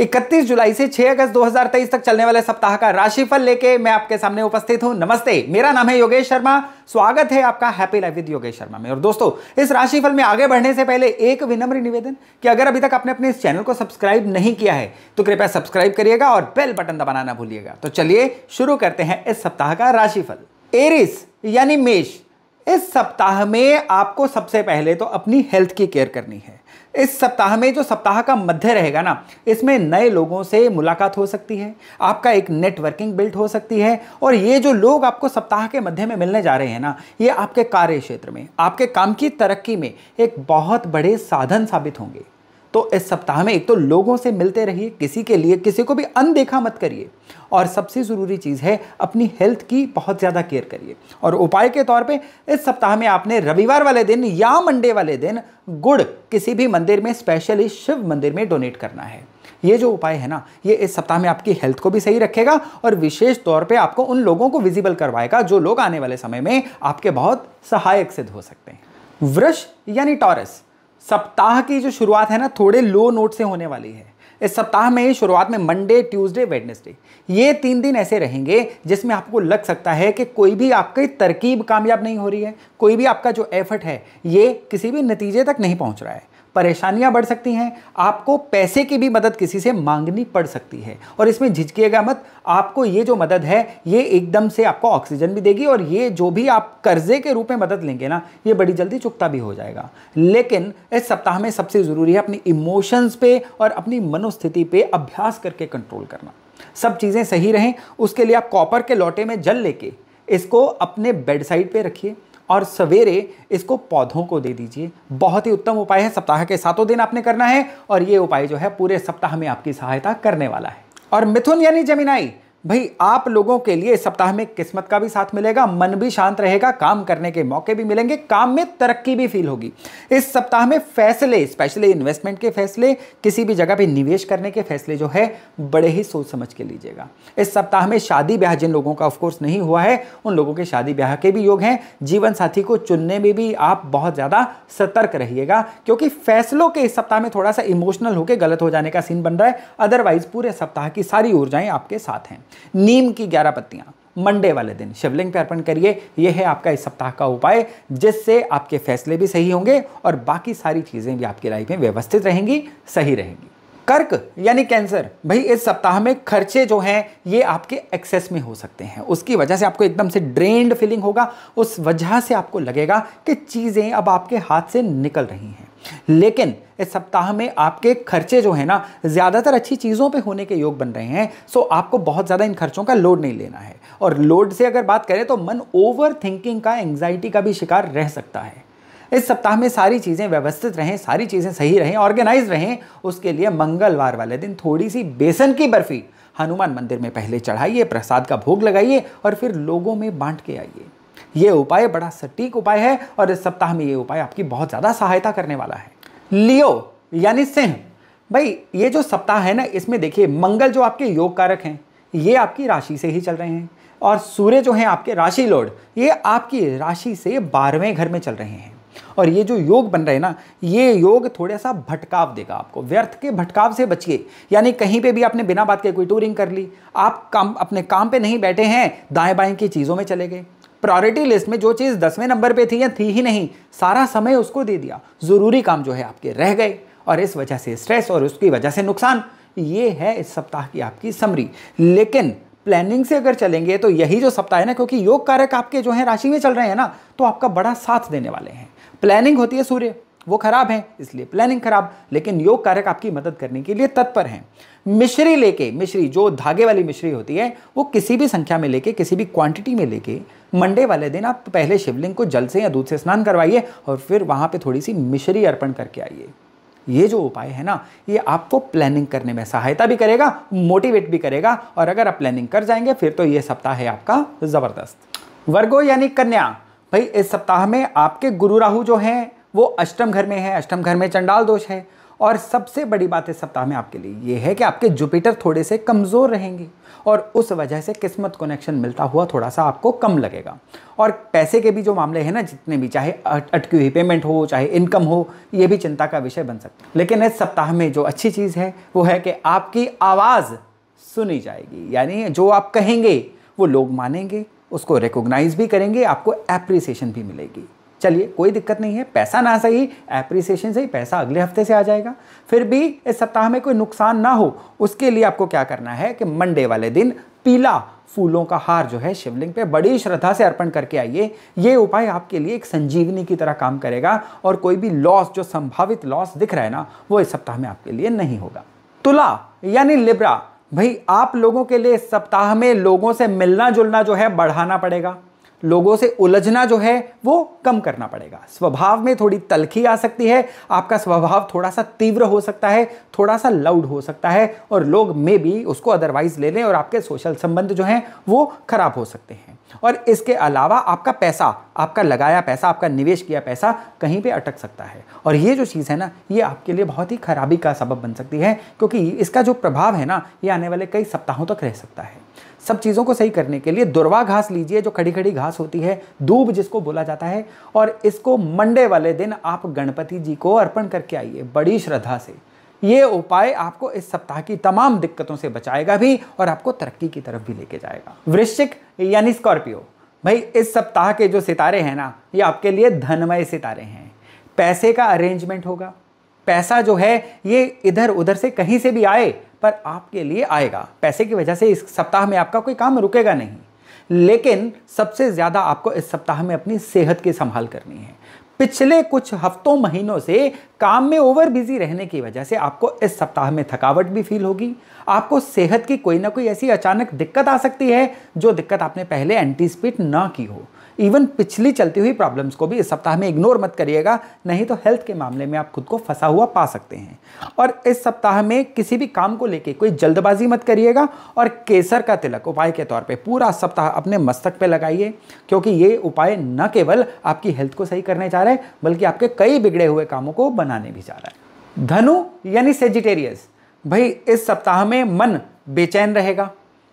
इकतीस जुलाई से 6 अगस्त 2023 तक चलने वाले सप्ताह का राशिफल लेके मैं आपके सामने उपस्थित हूं नमस्ते मेरा नाम है योगेश शर्मा स्वागत है आपका happy life with Yogesh Sharma में और दोस्तों इस राशिफल में आगे बढ़ने से पहले एक विनम्र निवेदन कि अगर अभी तक आपने अपने इस चैनल को सब्सक्राइब नहीं किया है तो कृपया सब्सक्राइब करिएगा और बेल बटन दबाना ना भूलिएगा तो चलिए शुरू करते हैं इस सप्ताह का राशिफल एरिस यानी मेष इस सप्ताह में आपको सबसे पहले तो अपनी हेल्थ की केयर करनी है इस सप्ताह में जो सप्ताह का मध्य रहेगा ना इसमें नए लोगों से मुलाकात हो सकती है आपका एक नेटवर्किंग बिल्ट हो सकती है और ये जो लोग आपको सप्ताह के मध्य में मिलने जा रहे हैं ना ये आपके कार्य क्षेत्र में आपके काम की तरक्की में एक बहुत बड़े साधन साबित होंगे तो इस सप्ताह में एक तो लोगों से मिलते रहिए किसी के लिए किसी को भी अनदेखा मत करिए और सबसे ज़रूरी चीज़ है अपनी हेल्थ की बहुत ज़्यादा केयर करिए और उपाय के तौर पे इस सप्ताह में आपने रविवार वाले दिन या मंडे वाले दिन गुड़ किसी भी मंदिर में स्पेशली शिव मंदिर में डोनेट करना है ये जो उपाय है ना ये इस सप्ताह में आपकी हेल्थ को भी सही रखेगा और विशेष तौर पे आपको उन लोगों को विजिबल करवाएगा जो लोग आने वाले समय में आपके बहुत सहायक सिद्ध हो सकते हैं वृक्ष यानी टॉरस सप्ताह की जो शुरुआत है ना थोड़े लो नोट से होने वाली है इस सप्ताह में ही शुरुआत में मंडे ट्यूसडे वेडनेसडे ये तीन दिन ऐसे रहेंगे जिसमें आपको लग सकता है कि कोई भी आपकी तरकीब कामयाब नहीं हो रही है कोई भी आपका जो एफर्ट है ये किसी भी नतीजे तक नहीं पहुंच रहा है परेशानियां बढ़ सकती हैं आपको पैसे की भी मदद किसी से मांगनी पड़ सकती है और इसमें झिझकिएगा मत आपको ये जो मदद है ये एकदम से आपको ऑक्सीजन भी देगी और ये जो भी आप कर्जे के रूप में मदद लेंगे ना ये बड़ी जल्दी चुकता भी हो जाएगा लेकिन इस सप्ताह में सबसे ज़रूरी है अपनी इमोशंस पे और अपनी मनोस्थिति पे अभ्यास करके कंट्रोल करना सब चीज़ें सही रहें उसके लिए आप कॉपर के लोटे में जल लेके इसको अपने बेड साइड रखिए और सवेरे इसको पौधों को दे दीजिए बहुत ही उत्तम उपाय है सप्ताह के सातों दिन आपने करना है और ये उपाय जो है पूरे सप्ताह में आपकी सहायता करने वाला है और मिथुन यानी जमीनाई भाई आप लोगों के लिए इस सप्ताह में किस्मत का भी साथ मिलेगा मन भी शांत रहेगा काम करने के मौके भी मिलेंगे काम में तरक्की भी फील होगी इस सप्ताह में फैसले स्पेशली इन्वेस्टमेंट के फैसले किसी भी जगह पे निवेश करने के फैसले जो है बड़े ही सोच समझ के लीजिएगा इस सप्ताह में शादी ब्याह जिन लोगों का ऑफकोर्स नहीं हुआ है उन लोगों के शादी ब्याह के भी योग हैं जीवन साथी को चुनने में भी आप बहुत ज़्यादा सतर्क रहिएगा क्योंकि फैसलों के इस सप्ताह में थोड़ा सा इमोशनल होकर गलत हो जाने का सीन बन रहा है अदरवाइज पूरे सप्ताह की सारी ऊर्जाएँ आपके साथ हैं नीम की ग्यारह पत्तियां मंडे वाले दिन शिवलिंग पे अर्पण करिए यह है आपका इस सप्ताह का उपाय जिससे आपके फैसले भी सही होंगे और बाकी सारी चीज़ें भी आपकी लाइफ में व्यवस्थित रहेंगी सही रहेंगी कर्क यानी कैंसर भाई इस सप्ताह में खर्चे जो हैं ये आपके एक्सेस में हो सकते हैं उसकी वजह से आपको एकदम से ड्रेन्ड फीलिंग होगा उस वजह से आपको लगेगा कि चीज़ें अब आपके हाथ से निकल रही हैं लेकिन इस सप्ताह में आपके खर्चे जो है ना ज़्यादातर अच्छी चीज़ों पे होने के योग बन रहे हैं सो आपको बहुत ज़्यादा इन खर्चों का लोड नहीं लेना है और लोड से अगर बात करें तो मन ओवर थिंकिंग का एंग्जाइटी का भी शिकार रह सकता है इस सप्ताह में सारी चीज़ें व्यवस्थित रहें सारी चीज़ें सही रहें ऑर्गेनाइज रहें उसके लिए मंगलवार वाले दिन थोड़ी सी बेसन की बर्फ़ी हनुमान मंदिर में पहले चढ़ाइए प्रसाद का भोग लगाइए और फिर लोगों में बांट के आइए ये उपाय बड़ा सटीक उपाय है और इस सप्ताह में ये उपाय आपकी बहुत ज़्यादा सहायता करने वाला है लियो यानी सिंह भाई ये जो सप्ताह है ना इसमें देखिए मंगल जो आपके योग कारक हैं ये आपकी राशि से ही चल रहे हैं और सूर्य जो हैं आपके राशि लोड ये आपकी राशि से बारहवें घर में चल रहे हैं और ये जो योग बन रहे हैं ना ये योग थोड़ा सा भटकाव देगा आपको व्यर्थ के भटकाव से बचिए यानी कहीं पे भी आपने बिना बात के कोई टूरिंग कर ली आप काम अपने काम पे नहीं बैठे हैं दाएं बाएं की चीज़ों में चले गए प्रायोरिटी लिस्ट में जो चीज़ दसवें नंबर पे थी या थी ही नहीं सारा समय उसको दे दिया ज़रूरी काम जो है आपके रह गए और इस वजह से स्ट्रेस और उसकी वजह से नुकसान ये है इस सप्ताह की आपकी समरी लेकिन प्लानिंग से अगर चलेंगे तो यही जो सप्ताह है ना क्योंकि योग कारक आपके जो है राशि में चल रहे हैं ना तो आपका बड़ा साथ देने वाले हैं प्लानिंग होती है सूर्य वो खराब है इसलिए प्लानिंग खराब लेकिन योग कारक आपकी मदद करने के लिए तत्पर हैं मिश्री लेके मिश्री जो धागे वाली मिश्री होती है वो किसी भी संख्या में लेके किसी भी क्वांटिटी में लेके मंडे वाले दिन आप पहले शिवलिंग को जल से या दूध से स्नान करवाइए और फिर वहाँ पर थोड़ी सी मिश्री अर्पण करके आइए ये जो उपाय है ना ये आपको प्लानिंग करने में सहायता भी करेगा मोटिवेट भी करेगा और अगर आप प्लानिंग कर जाएंगे फिर तो ये सप्ताह है आपका ज़बरदस्त वर्गो यानी कन्या भाई इस सप्ताह में आपके गुरु राहु जो हैं वो अष्टम घर में है अष्टम घर में चंडाल दोष है और सबसे बड़ी बात इस सप्ताह में आपके लिए ये है कि आपके जुपिटर थोड़े से कमज़ोर रहेंगे और उस वजह से किस्मत कनेक्शन मिलता हुआ थोड़ा सा आपको कम लगेगा और पैसे के भी जो मामले हैं ना जितने भी चाहे अटकी हुई पेमेंट हो चाहे इनकम हो ये भी चिंता का विषय बन सकता है लेकिन इस सप्ताह में जो अच्छी चीज़ है वो है कि आपकी आवाज़ सुनी जाएगी यानी जो आप कहेंगे वो लोग मानेंगे उसको रिकोगनाइज भी करेंगे आपको एप्रिसिएशन भी मिलेगी चलिए कोई दिक्कत नहीं है पैसा ना सही एप्रिसिएशन सही पैसा अगले हफ्ते से आ जाएगा फिर भी इस सप्ताह में कोई नुकसान ना हो उसके लिए आपको क्या करना है कि मंडे वाले दिन पीला फूलों का हार जो है शिवलिंग पे बड़ी श्रद्धा से अर्पण करके आइए ये उपाय आपके लिए एक संजीवनी की तरह काम करेगा और कोई भी लॉस जो संभावित लॉस दिख रहा है ना वो इस सप्ताह में आपके लिए नहीं होगा तुला यानी लिब्रा भाई आप लोगों के लिए इस सप्ताह में लोगों से मिलना जुलना जो है बढ़ाना पड़ेगा लोगों से उलझना जो है वो कम करना पड़ेगा स्वभाव में थोड़ी तलखी आ सकती है आपका स्वभाव थोड़ा सा तीव्र हो सकता है थोड़ा सा लाउड हो सकता है और लोग मे भी उसको अदरवाइज ले लें और आपके सोशल संबंध जो हैं वो खराब हो सकते हैं और इसके अलावा आपका पैसा आपका लगाया पैसा आपका निवेश किया पैसा कहीं पे अटक सकता है और ये जो चीज़ है ना ये आपके लिए बहुत ही खराबी का सबब बन सकती है क्योंकि इसका जो प्रभाव है ना ये आने वाले कई सप्ताहों तक रह सकता है सब चीज़ों को सही करने के लिए दुर्वा घास लीजिए जो खड़ी खड़ी घास होती है दूब जिसको बोला जाता है और इसको मंडे वाले दिन आप गणपति जी को अर्पण करके आइए बड़ी श्रद्धा से ये उपाय आपको इस सप्ताह की तमाम दिक्कतों से बचाएगा भी और आपको तरक्की की तरफ भी लेके जाएगा वृश्चिक यानी स्कॉर्पियो भाई इस सप्ताह के जो सितारे हैं ना ये आपके लिए धनमय सितारे हैं पैसे का अरेंजमेंट होगा पैसा जो है ये इधर उधर से कहीं से भी आए पर आपके लिए आएगा पैसे की वजह से इस सप्ताह में आपका कोई काम रुकेगा नहीं लेकिन सबसे ज़्यादा आपको इस सप्ताह में अपनी सेहत की संभाल करनी है पिछले कुछ हफ्तों महीनों से काम में ओवर बिजी रहने की वजह से आपको इस सप्ताह में थकावट भी फील होगी आपको सेहत की कोई ना कोई ऐसी अचानक दिक्कत आ सकती है जो दिक्कत आपने पहले एंटीसिपेट ना की हो इवन पिछली चलती हुई प्रॉब्लम्स को भी इस सप्ताह में इग्नोर मत करिएगा नहीं तो हेल्थ के मामले में आप खुद को फंसा हुआ पा सकते हैं और इस सप्ताह में किसी भी काम को लेकर कोई जल्दबाजी मत करिएगा और केसर का तिलक उपाय के तौर पर पूरा सप्ताह अपने मस्तक पर लगाइए क्योंकि ये उपाय न केवल आपकी हेल्थ को सही करने जा रहे हैं बल्कि आपके कई बिगड़े हुए कामों को बनाने भी जा रहा है धनु यानी सेजिटेरियस भाई इस सप्ताह में मन बेचैन रहेगा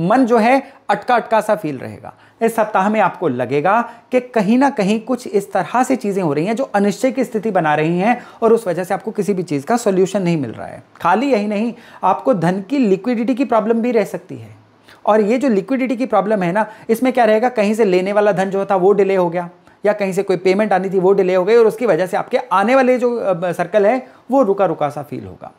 मन जो है अटका अटका सा फील रहेगा इस सप्ताह में आपको लगेगा कि कहीं ना कहीं कुछ इस तरह से चीज़ें हो रही हैं जो अनिश्चय की स्थिति बना रही हैं और उस वजह से आपको किसी भी चीज़ का सोल्यूशन नहीं मिल रहा है खाली यही नहीं आपको धन की लिक्विडिटी की प्रॉब्लम भी रह सकती है और ये जो लिक्विडिटी की प्रॉब्लम है ना इसमें क्या रहेगा कहीं से लेने वाला धन जो था वो डिले हो गया या कहीं से कोई पेमेंट आनी थी वो डिले हो गई और उसकी वजह से आपके आने वाले जो सर्कल है वो रुका रुका सा फील होगा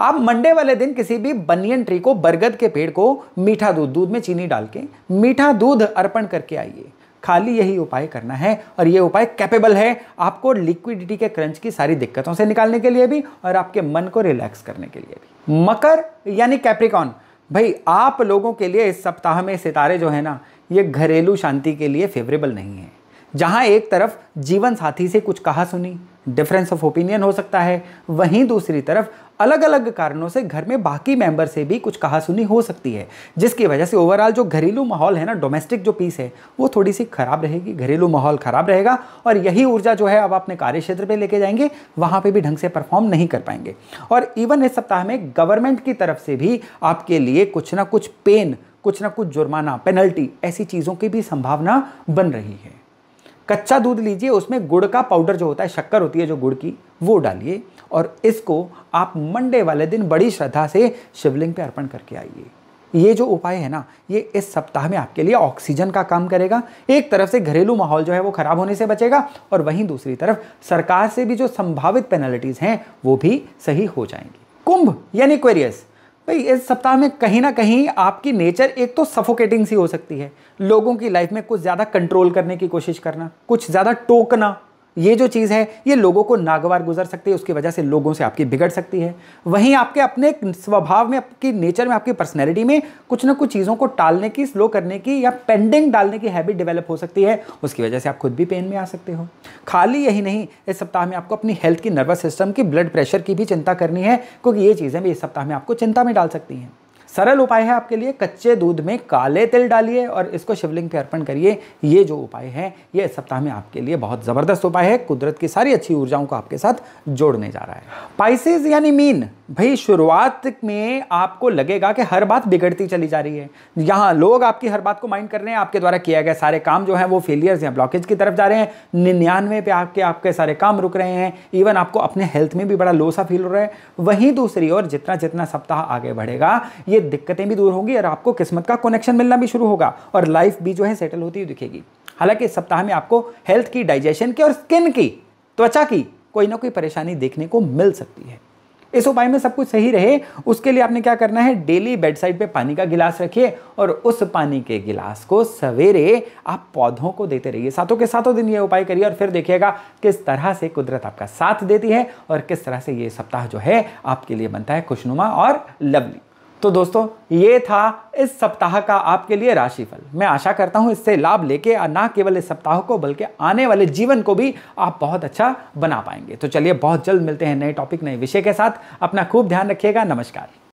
आप मंडे वाले दिन किसी भी बनियन ट्री को बरगद के पेड़ को मीठा दूध दूध में चीनी डाल के मीठा दूध अर्पण करके आइए खाली यही उपाय करना है और ये उपाय कैपेबल है आपको लिक्विडिटी के क्रंच की सारी दिक्कतों से निकालने के लिए भी और आपके मन को रिलैक्स करने के लिए भी मकर यानी कैप्रिकॉन भाई आप लोगों के लिए इस सप्ताह में सितारे जो है ना ये घरेलू शांति के लिए फेवरेबल नहीं है जहाँ एक तरफ जीवन साथी से कुछ कहा सुनी डिफरेंस ऑफ ओपिनियन हो सकता है वहीं दूसरी तरफ अलग अलग कारणों से घर में बाकी मेंबर से भी कुछ कहा सुनी हो सकती है जिसकी वजह से ओवरऑल जो घरेलू माहौल है ना डोमेस्टिक जो पीस है वो थोड़ी सी खराब रहेगी घरेलू माहौल खराब रहेगा और यही ऊर्जा जो है अब अपने कार्य क्षेत्र पर लेके जाएंगे वहाँ पर भी ढंग से परफॉर्म नहीं कर पाएंगे और इवन इस सप्ताह में गवर्नमेंट की तरफ से भी आपके लिए कुछ ना कुछ पेन कुछ ना कुछ जुर्माना पेनल्टी ऐसी चीज़ों की भी संभावना बन रही है कच्चा दूध लीजिए उसमें गुड़ का पाउडर जो होता है शक्कर होती है जो गुड़ की वो डालिए और इसको आप मंडे वाले दिन बड़ी श्रद्धा से शिवलिंग पे अर्पण करके आइए ये जो उपाय है ना ये इस सप्ताह में आपके लिए ऑक्सीजन का काम करेगा एक तरफ से घरेलू माहौल जो है वो खराब होने से बचेगा और वहीं दूसरी तरफ सरकार से भी जो संभावित पेनल्टीज हैं वो भी सही हो जाएंगी कुंभ यानी क्वेरियस भाई इस सप्ताह में कहीं ना कहीं आपकी नेचर एक तो सफोकेटिंग सी हो सकती है लोगों की लाइफ में कुछ ज़्यादा कंट्रोल करने की कोशिश करना कुछ ज़्यादा टोकना ये जो चीज़ है ये लोगों को नागवार गुजर सकती है उसकी वजह से लोगों से आपकी बिगड़ सकती है वहीं आपके अपने स्वभाव में आपकी नेचर में आपकी पर्सनैलिटी में कुछ ना कुछ चीज़ों को टालने की स्लो करने की या पेंडिंग डालने की हैबिट डेवलप हो सकती है उसकी वजह से आप खुद भी पेन में आ सकते हो खाली यही नहीं इस सप्ताह में आपको अपनी हेल्थ की नर्वस सिस्टम की ब्लड प्रेशर की भी चिंता करनी है क्योंकि ये चीज़ें भी इस सप्ताह में आपको चिंता में डाल सकती हैं सरल उपाय है आपके लिए कच्चे दूध में काले तिल डालिए और इसको शिवलिंग पे अर्पण करिए ये जो उपाय है ये इस सप्ताह में आपके लिए बहुत ज़बरदस्त उपाय है कुदरत की सारी अच्छी ऊर्जाओं को आपके साथ जोड़ने जा रहा है पाइसेज यानी मीन भाई शुरुआत में आपको लगेगा कि हर बात बिगड़ती चली जा रही है यहाँ लोग आपकी हर बात को माइंड कर रहे हैं आपके द्वारा किया गया सारे काम जो है वो फेलियर्स या ब्लॉकेज की तरफ जा रहे हैं निन्यानवे पे आपके आपके सारे काम रुक रहे हैं इवन आपको अपने हेल्थ में भी बड़ा लोसा फील हो रहा है वहीं दूसरी ओर जितना जितना सप्ताह आगे बढ़ेगा ये दिक्कतें भी दूर होंगी और आपको किस्मत का कनेक्शन मिलना भी शुरू होगा और लाइफ भी जो है सेटल होती हुई दिखेगी हालांकि इस सप्ताह में आपको हेल्थ की डाइजेशन की और स्किन की त्वचा की कोई ना कोई परेशानी देखने को मिल सकती है इस उपाय में सब कुछ सही रहे उसके लिए आपने क्या करना है डेली बेड साइड पर पानी का गिलास रखिए और उस पानी के गिलास को सवेरे आप पौधों को देते रहिए सातों के सातों दिन ये उपाय करिए और फिर देखिएगा किस तरह से कुदरत आपका साथ देती है और किस तरह से ये सप्ताह जो है आपके लिए बनता है खुशनुमा और लवली तो दोस्तों ये था इस सप्ताह का आपके लिए राशिफल मैं आशा करता हूँ इससे लाभ लेके ना केवल इस सप्ताह को बल्कि आने वाले जीवन को भी आप बहुत अच्छा बना पाएंगे तो चलिए बहुत जल्द मिलते हैं नए टॉपिक नए विषय के साथ अपना खूब ध्यान रखिएगा नमस्कार